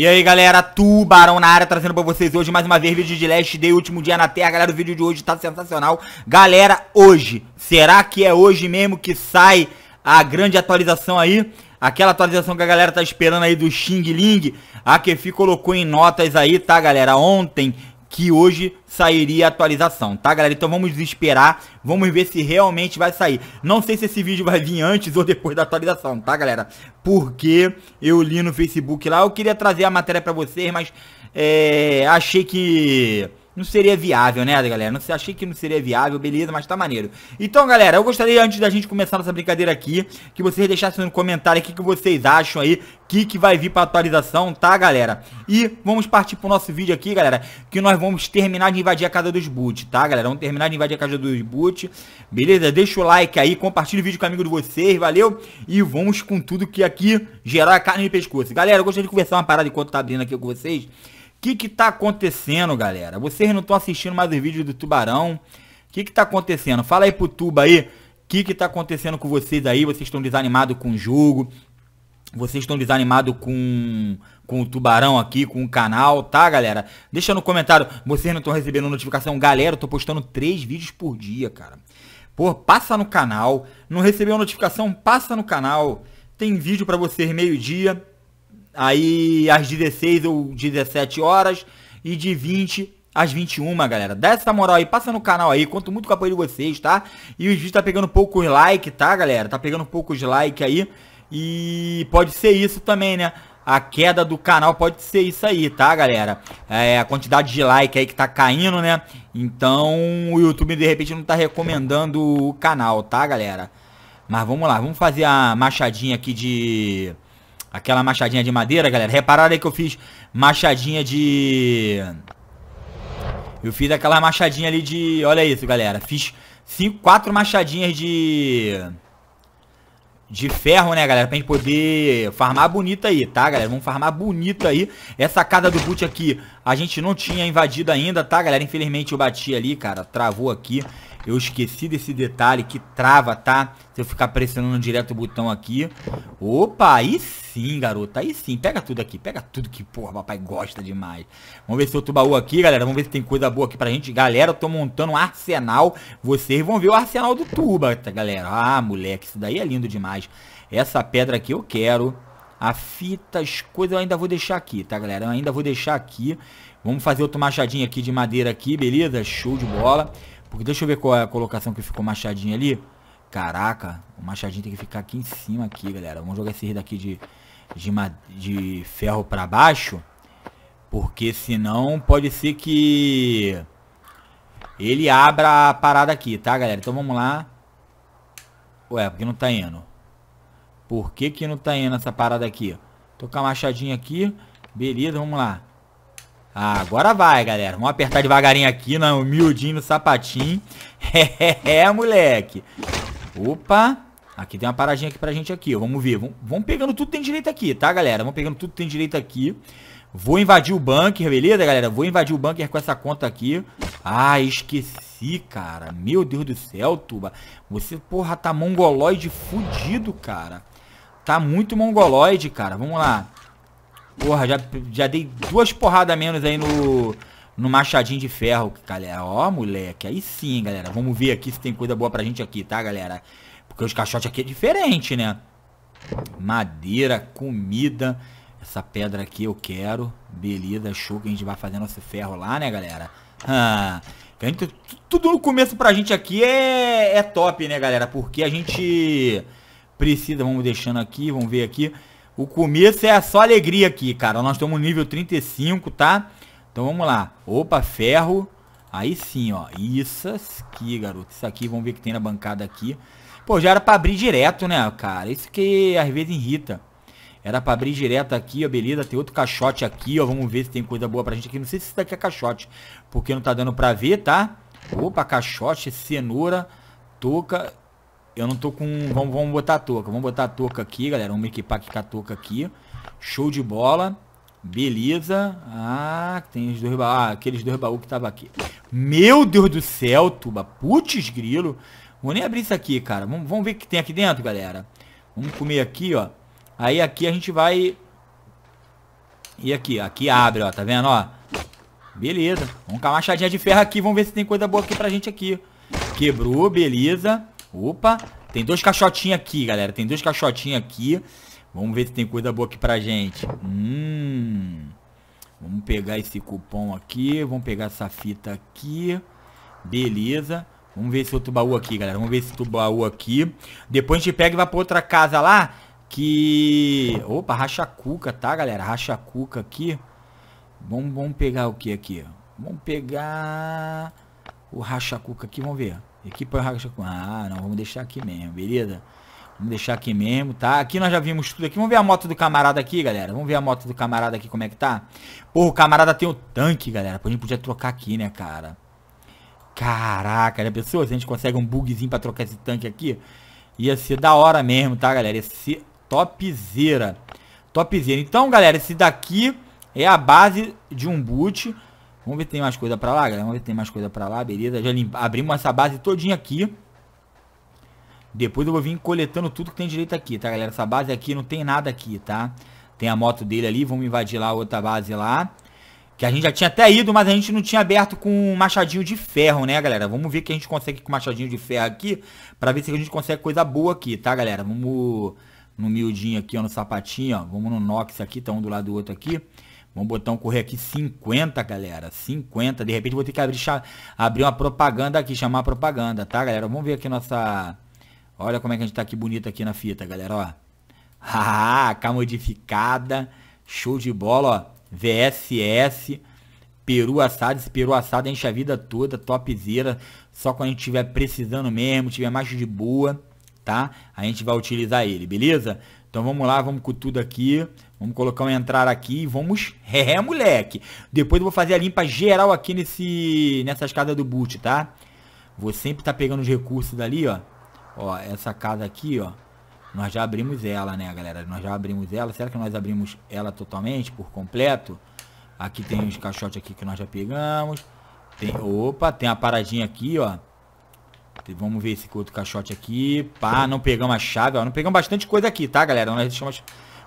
E aí galera, Tubarão na área, trazendo pra vocês hoje mais uma vez vídeo de Last Day, último dia na Terra Galera, o vídeo de hoje tá sensacional Galera, hoje, será que é hoje mesmo que sai a grande atualização aí? Aquela atualização que a galera tá esperando aí do Xing Ling A Kefi colocou em notas aí, tá galera? Ontem que hoje sairia a atualização, tá galera? Então vamos esperar, vamos ver se realmente vai sair. Não sei se esse vídeo vai vir antes ou depois da atualização, tá galera? Porque eu li no Facebook lá, eu queria trazer a matéria pra vocês, mas é, achei que não seria viável, né, galera? Não achei que não seria viável, beleza, mas tá maneiro. Então, galera, eu gostaria, antes da gente começar nossa brincadeira aqui, que vocês deixassem no comentário o que, que vocês acham aí, o que, que vai vir pra atualização, tá, galera? E vamos partir pro nosso vídeo aqui, galera, que nós vamos terminar de invadir a casa dos boot, tá, galera? Vamos terminar de invadir a casa dos boot, beleza? Deixa o like aí, compartilha o vídeo com o amigo de vocês, valeu? E vamos com tudo que aqui gerar carne de pescoço. Galera, eu gostaria de conversar uma parada enquanto tá abrindo aqui com vocês, que que tá acontecendo, galera? Vocês não estão assistindo mais os vídeos do Tubarão? O que que tá acontecendo? Fala aí pro Tuba aí, o que que tá acontecendo com vocês aí? Vocês estão desanimados com o jogo? Vocês estão desanimados com, com o Tubarão aqui, com o canal, tá, galera? Deixa no comentário, vocês não estão recebendo notificação. Galera, eu tô postando três vídeos por dia, cara. Pô, passa no canal. Não recebeu notificação? Passa no canal. Tem vídeo pra vocês meio-dia, aí às 16 ou 17 horas e de 20 às 21, galera. Dá essa moral aí, passa no canal aí, conto muito com o apoio de vocês, tá? E o vídeo tá pegando poucos like, tá, galera? Tá pegando poucos like aí e pode ser isso também, né? A queda do canal pode ser isso aí, tá, galera? É, a quantidade de like aí que tá caindo, né? Então, o YouTube, de repente, não tá recomendando o canal, tá, galera? Mas vamos lá, vamos fazer a machadinha aqui de... Aquela machadinha de madeira, galera. Repararam aí que eu fiz machadinha de... Eu fiz aquela machadinha ali de... Olha isso, galera. Fiz cinco, quatro machadinhas de... De ferro, né, galera? Pra gente poder farmar bonita aí, tá, galera? Vamos farmar bonita aí. Essa casa do boot aqui, a gente não tinha invadido ainda, tá, galera? Infelizmente eu bati ali, cara. Travou aqui. Eu esqueci desse detalhe que trava, tá? Se eu ficar pressionando direto o botão aqui. Opa, aí sim, garota. Aí sim. Pega tudo aqui. Pega tudo que, porra, papai gosta demais. Vamos ver se outro baú aqui, galera. Vamos ver se tem coisa boa aqui pra gente. Galera, eu tô montando um arsenal. Vocês vão ver o arsenal do Tuba, tá, galera. Ah, moleque, isso daí é lindo demais. Essa pedra aqui eu quero. A fita, as coisas eu ainda vou deixar aqui, tá, galera? Eu ainda vou deixar aqui. Vamos fazer outro machadinho aqui de madeira aqui, beleza? Show de bola. Porque deixa eu ver qual é a colocação que ficou machadinho ali. Caraca, o machadinho tem que ficar aqui em cima aqui, galera. Vamos jogar esse rei daqui de, de, de ferro pra baixo. Porque senão pode ser que ele abra a parada aqui, tá, galera? Então vamos lá. Ué, porque não tá indo? Por que que não tá indo essa parada aqui? Tocar a machadinha aqui. Beleza, vamos lá. Ah, agora vai, galera. Vamos apertar devagarinho aqui, na né? humildinho, no sapatinho. É, é, é, moleque. Opa. Aqui tem uma paradinha aqui pra gente aqui. Vamos ver. Vamos, vamos pegando tudo que tem direito aqui, tá, galera? Vamos pegando tudo que tem direito aqui. Vou invadir o bunker, beleza, galera? Vou invadir o bunker com essa conta aqui. Ah, esqueci, cara. Meu Deus do céu, Tuba. Você, porra, tá mongoloide fudido, cara. Tá muito mongoloide, cara. Vamos lá. Porra, já, já dei duas porradas menos aí no, no Machadinho de Ferro, galera. Ó, moleque, aí sim, galera. Vamos ver aqui se tem coisa boa pra gente aqui, tá, galera? Porque os caixotes aqui é diferente, né? Madeira, comida. Essa pedra aqui eu quero. Beleza, show que a gente vai fazer nosso ferro lá, né, galera? Ah, gente, tudo no começo pra gente aqui é, é top, né, galera? Porque a gente precisa, vamos deixando aqui, vamos ver aqui. O começo é só alegria aqui, cara. Nós estamos no nível 35, Tá? Então vamos lá. Opa, ferro. Aí sim, ó. Isso aqui, garoto. Isso aqui, vamos ver o que tem na bancada aqui. Pô, já era pra abrir direto, né, cara? Isso que às vezes irrita. Era pra abrir direto aqui, ó, beleza. Tem outro caixote aqui, ó. Vamos ver se tem coisa boa pra gente aqui. Não sei se isso daqui é caixote, porque não tá dando pra ver, tá? Opa, caixote, cenoura, touca. Eu não tô com... Vamos, vamos botar a touca. Vamos botar a touca aqui, galera. Vamos equipar aqui com a touca aqui. Show de bola. Beleza. Ah, tem os dois baús. Ah, aqueles dois baús que tava aqui. Meu Deus do céu, tuba. Putz, grilo. Vou nem abrir isso aqui, cara. Vamos, ver o que tem aqui dentro, galera. Vamos comer aqui, ó. Aí aqui a gente vai... E aqui, Aqui abre, ó. Tá vendo, ó? Beleza. Vamos com a machadinha de ferro aqui. Vamos ver se tem coisa boa aqui pra gente aqui. Quebrou, beleza. Opa. Tem dois caixotinhos aqui, galera. Tem dois caixotinhos aqui. Vamos ver se tem coisa boa aqui pra gente. Hum. Vamos pegar esse cupom aqui. Vamos pegar essa fita aqui. Beleza. Vamos ver esse outro baú aqui, galera. Vamos ver esse outro baú aqui. Depois a gente pega e vai pra outra casa lá. Que... Opa, racha cuca, tá, galera? Racha cuca aqui. Vamos, vamos pegar o que aqui? Vamos pegar... O racha cuca aqui, vamos ver. Equipa racha cuca. Ah, não. Vamos deixar aqui mesmo, Beleza? Vamos deixar aqui mesmo, tá? Aqui nós já vimos tudo aqui. Vamos ver a moto do camarada aqui, galera. Vamos ver a moto do camarada aqui como é que tá. Porra, o camarada tem o tanque, galera. A gente podia trocar aqui, né, cara? Caraca, já pensou? Se a gente consegue um bugzinho pra trocar esse tanque aqui, ia ser da hora mesmo, tá, galera? Ia ser topzera. Topzera. Então, galera, esse daqui é a base de um boot. Vamos ver se tem mais coisa pra lá, galera. Vamos ver se tem mais coisa pra lá, beleza? Já limpa... abrimos essa base todinha aqui. Depois eu vou vir coletando tudo que tem direito aqui, tá, galera? Essa base aqui não tem nada aqui, tá? Tem a moto dele ali, vamos invadir lá a outra base lá. Que a gente já tinha até ido, mas a gente não tinha aberto com um machadinho de ferro, né, galera? Vamos ver que a gente consegue com machadinho de ferro aqui, pra ver se a gente consegue coisa boa aqui, tá, galera? Vamos no miudinho aqui, ó, no sapatinho, ó. Vamos no Nox aqui, tá um do lado do outro aqui. Vamos botar um correr aqui, 50, galera. 50. De repente vou ter que abrir, abrir uma propaganda aqui, chamar propaganda, tá, galera? Vamos ver aqui nossa... Olha como é que a gente tá aqui bonito aqui na fita, galera, ó. Haha, cá modificada, show de bola, ó. VSS, peru assado, esse peru assado enche a vida toda, topzera. Só quando a gente tiver precisando mesmo, tiver mais de boa, tá? A gente vai utilizar ele, beleza? Então vamos lá, vamos com tudo aqui. Vamos colocar um entrar aqui e vamos... É, moleque! Depois eu vou fazer a limpa geral aqui nesse... nessas casas do boot, tá? Vou sempre estar tá pegando os recursos dali, ó. Ó, essa casa aqui, ó. Nós já abrimos ela, né, galera? Nós já abrimos ela. Será que nós abrimos ela totalmente, por completo? Aqui tem os caixotes aqui que nós já pegamos. Tem, opa, tem a paradinha aqui, ó. Vamos ver esse outro caixote aqui. Pá, não pegamos a chave, ó. Não pegamos bastante coisa aqui, tá, galera? Nós deixamos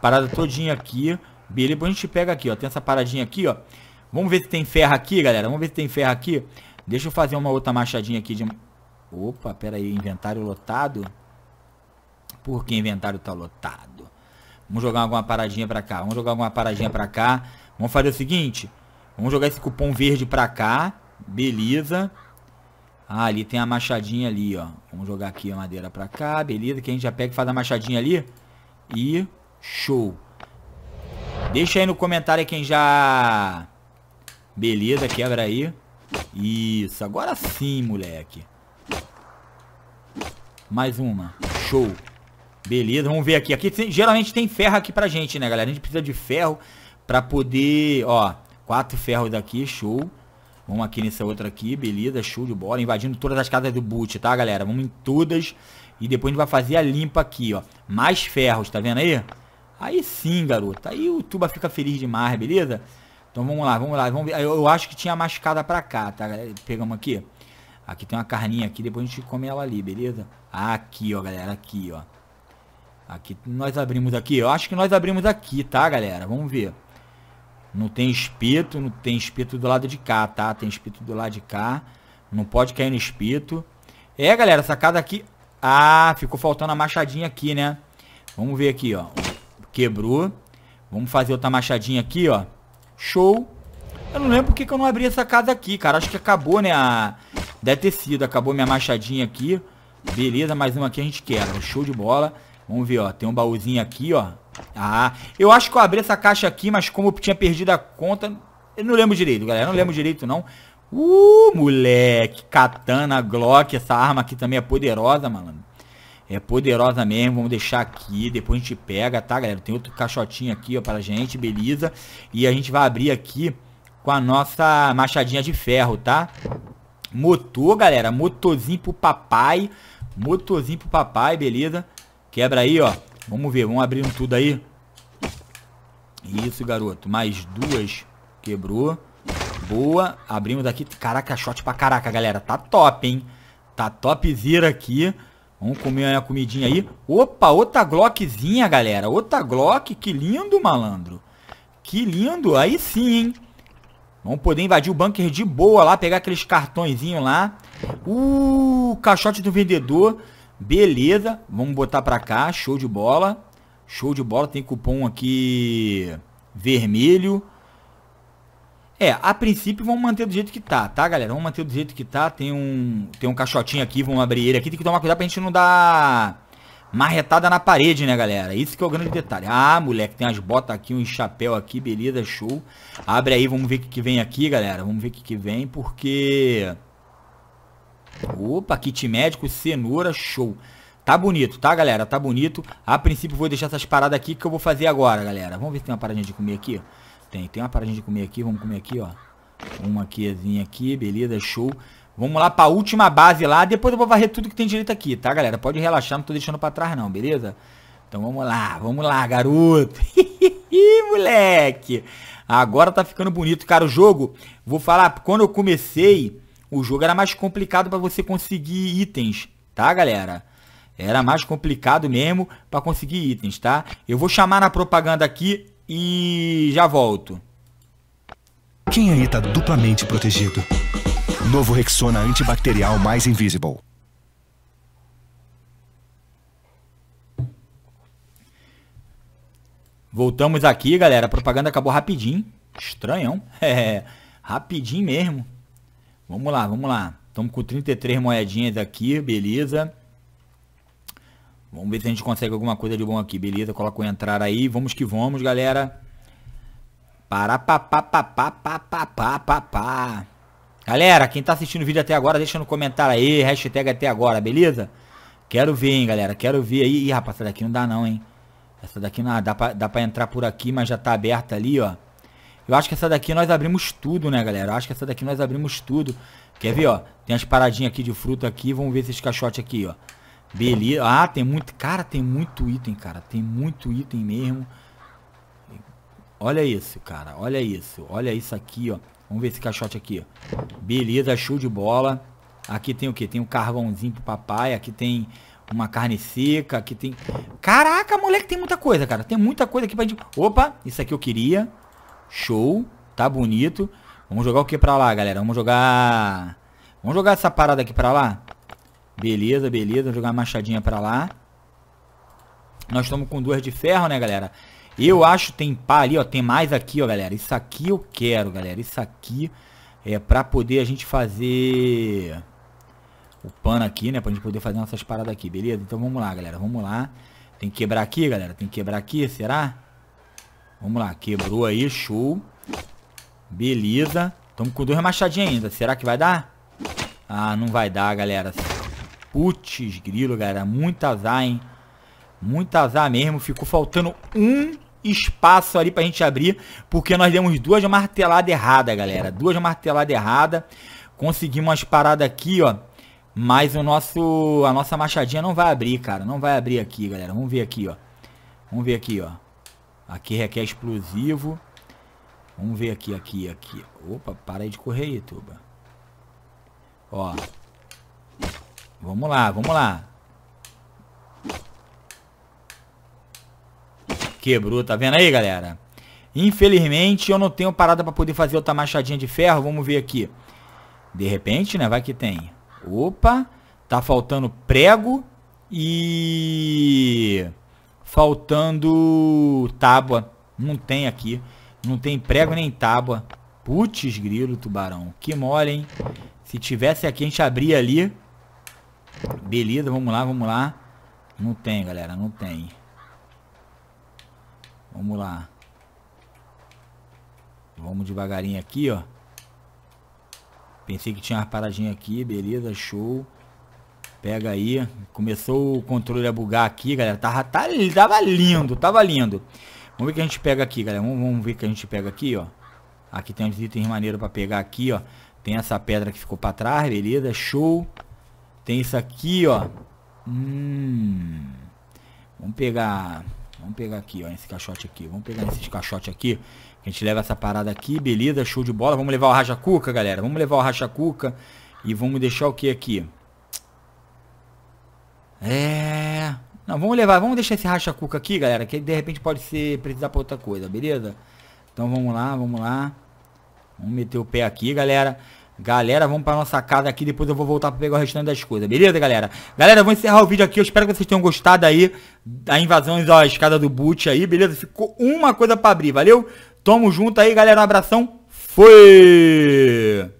parada todinha aqui. Beleza, depois a gente pega aqui, ó. Tem essa paradinha aqui, ó. Vamos ver se tem ferro aqui, galera. Vamos ver se tem ferro aqui. Deixa eu fazer uma outra machadinha aqui de Opa, pera aí, inventário lotado? Por que inventário tá lotado? Vamos jogar alguma paradinha pra cá, vamos jogar alguma paradinha pra cá. Vamos fazer o seguinte, vamos jogar esse cupom verde pra cá, beleza. Ah, ali tem a machadinha ali, ó. Vamos jogar aqui a madeira pra cá, beleza, que a gente já pega e faz a machadinha ali. E show. Deixa aí no comentário quem já... Beleza, quebra aí. Isso, agora sim, moleque. Mais uma. Show. Beleza, vamos ver aqui. Aqui tem, geralmente tem ferro aqui pra gente, né, galera? A gente precisa de ferro pra poder... Ó, quatro ferros daqui, show. Vamos aqui nessa outra aqui, beleza, show de bola. Invadindo todas as casas do boot, tá, galera? Vamos em todas. E depois a gente vai fazer a limpa aqui, ó. Mais ferros, tá vendo aí? Aí sim, garoto. Aí o Tuba fica feliz demais, beleza? Então vamos lá, vamos lá. Vamos ver. Eu, eu acho que tinha mais cada pra cá, tá, galera? Pegamos aqui. Aqui tem uma carninha aqui, depois a gente come ela ali, beleza? Aqui, ó, galera, aqui, ó. Aqui, nós abrimos aqui. Eu acho que nós abrimos aqui, tá, galera? Vamos ver. Não tem espeto, não tem espeto do lado de cá, tá? Tem espeto do lado de cá. Não pode cair no espeto. É, galera, essa casa aqui... Ah, ficou faltando a machadinha aqui, né? Vamos ver aqui, ó. Quebrou. Vamos fazer outra machadinha aqui, ó. Show. Eu não lembro porque que eu não abri essa casa aqui, cara. Acho que acabou, né, a Deve ter sido. Acabou minha machadinha aqui. Beleza, mais uma aqui a gente quer Show de bola. Vamos ver, ó. Tem um baúzinho aqui, ó. Ah, eu acho que eu abri essa caixa aqui, mas como eu tinha perdido a conta... Eu não lembro direito, galera. não lembro direito, não. Uh, moleque. Katana, Glock. Essa arma aqui também é poderosa, malandro. É poderosa mesmo, vamos deixar aqui, depois a gente pega, tá galera? Tem outro caixotinho aqui, ó, pra gente, beleza? E a gente vai abrir aqui com a nossa machadinha de ferro, tá? Motor, galera. Motorzinho pro papai. Motorzinho pro papai, beleza? Quebra aí, ó. Vamos ver, vamos abrindo tudo aí. Isso, garoto. Mais duas. Quebrou. Boa. Abrimos aqui. Caraca, shot pra caraca, galera. Tá top, hein? Tá topzera aqui. Vamos comer a comidinha aí. Opa, outra Glockzinha, galera. Outra Glock. Que lindo, malandro. Que lindo. Aí sim, hein? Vamos poder invadir o bunker de boa lá, pegar aqueles cartõezinhos lá. Uh, caixote do vendedor. Beleza, vamos botar pra cá, show de bola. Show de bola, tem cupom aqui vermelho. É, a princípio vamos manter do jeito que tá, tá galera? Vamos manter do jeito que tá, tem um, tem um caixotinho aqui, vamos abrir ele aqui. Tem que tomar cuidado pra gente não dar marretada na parede, né, galera? Isso que é o grande detalhe. Ah, moleque, tem as botas aqui, um chapéu aqui, beleza, show. Abre aí, vamos ver o que, que vem aqui, galera. Vamos ver o que, que vem, porque... Opa, kit médico, cenoura, show. Tá bonito, tá, galera? Tá bonito. A princípio, vou deixar essas paradas aqui que eu vou fazer agora, galera. Vamos ver se tem uma paradinha de comer aqui. Tem, tem uma paradinha de comer aqui. Vamos comer aqui, ó. Uma quezinha aqui, beleza, show. Vamos lá pra última base lá. Depois eu vou varrer tudo que tem direito aqui, tá, galera? Pode relaxar, não tô deixando pra trás não, beleza? Então vamos lá, vamos lá, garoto. moleque. Agora tá ficando bonito, cara. O jogo, vou falar, quando eu comecei, o jogo era mais complicado pra você conseguir itens, tá, galera? Era mais complicado mesmo pra conseguir itens, tá? Eu vou chamar na propaganda aqui e já volto. Quem aí tá duplamente protegido? Novo Rexona antibacterial mais Invisible. Voltamos aqui, galera. A propaganda acabou rapidinho. Estranhão. É, rapidinho mesmo. Vamos lá, vamos lá. Estamos com 33 moedinhas aqui, beleza. Vamos ver se a gente consegue alguma coisa de bom aqui, beleza. Coloca o entrar aí. Vamos que vamos, galera. Para, pa pa pa pa pa pa pa pa pa. Galera, quem tá assistindo o vídeo até agora, deixa no comentário aí, hashtag até agora, beleza? Quero ver, hein, galera, quero ver aí. Ih, rapaz, essa daqui não dá não, hein? Essa daqui não dá pra, dá pra entrar por aqui, mas já tá aberta ali, ó. Eu acho que essa daqui nós abrimos tudo, né, galera? Eu acho que essa daqui nós abrimos tudo. Quer ver, ó? Tem as paradinhas aqui de fruta aqui, vamos ver esses caixotes aqui, ó. Beleza. Ah, tem muito... Cara, tem muito item, cara. Tem muito item mesmo. Olha isso, cara. Olha isso. Olha isso aqui, ó. Vamos ver esse caixote aqui, Beleza, show de bola. Aqui tem o que? Tem um carvãozinho pro papai, aqui tem uma carne seca, aqui tem... Caraca, moleque, tem muita coisa, cara. Tem muita coisa aqui pra... Opa, isso aqui eu queria. Show, tá bonito. Vamos jogar o que pra lá, galera? Vamos jogar... Vamos jogar essa parada aqui pra lá? Beleza, beleza. Vamos jogar a machadinha pra lá. Nós estamos com duas de ferro, né, galera? Eu acho tem pá ali, ó. Tem mais aqui, ó, galera. Isso aqui eu quero, galera. Isso aqui é pra poder a gente fazer o pano aqui, né? Pra gente poder fazer nossas paradas aqui, beleza? Então vamos lá, galera. Vamos lá. Tem que quebrar aqui, galera. Tem que quebrar aqui, será? Vamos lá. Quebrou aí, show. Beleza. Estamos com dois machadinhos ainda. Será que vai dar? Ah, não vai dar, galera. Putz, grilo, galera. Muito azar, hein? Muito azar mesmo. Ficou faltando um espaço ali pra gente abrir, porque nós demos duas marteladas erradas, galera. Duas marteladas erradas. Conseguimos umas paradas aqui, ó. Mas o nosso, a nossa machadinha não vai abrir, cara. Não vai abrir aqui, galera. Vamos ver aqui, ó. Vamos ver aqui, ó. Aqui requer explosivo. Vamos ver aqui, aqui, aqui. Opa, para aí de correr aí, tuba. Ó. Vamos lá, vamos lá. Quebrou, tá vendo aí, galera? Infelizmente, eu não tenho parada pra poder fazer outra machadinha de ferro. Vamos ver aqui. De repente, né? Vai que tem. Opa. Tá faltando prego e... Faltando tábua. Não tem aqui. Não tem prego nem tábua. Putz, grilo, tubarão. Que mole, hein? Se tivesse aqui, a gente abria ali. Beleza, vamos lá, vamos lá. Não tem, galera, não tem. Vamos lá. Vamos devagarinho aqui, ó. Pensei que tinha uma paradinha aqui, beleza, show. Pega aí. Começou o controle a bugar aqui, galera. Tava, tava, tá, tava lindo, tava lindo. Vamos ver o que a gente pega aqui, galera. Vamos, vamos ver o que a gente pega aqui, ó. Aqui tem uns itens maneiros pra pegar aqui, ó. Tem essa pedra que ficou pra trás, beleza, show. Tem isso aqui, ó. Hum... Vamos pegar Vamos pegar aqui, ó, esse caixote aqui. Vamos pegar esse caixote aqui. A gente leva essa parada aqui, beleza, show de bola. Vamos levar o racha cuca, galera. Vamos levar o racha cuca e vamos deixar o que aqui? É... Não, vamos levar, vamos deixar esse racha cuca aqui, galera, que de repente pode ser precisar para outra coisa, beleza? Então vamos lá, vamos lá. Vamos meter o pé aqui, galera. Galera, vamos pra nossa casa aqui, depois eu vou voltar pra pegar o restante das coisas, beleza, galera? Galera, eu vou encerrar o vídeo aqui, eu espero que vocês tenham gostado aí da invasão da escada do boot aí, beleza? Ficou uma coisa pra abrir, valeu? Tamo junto aí, galera, um abração, fui!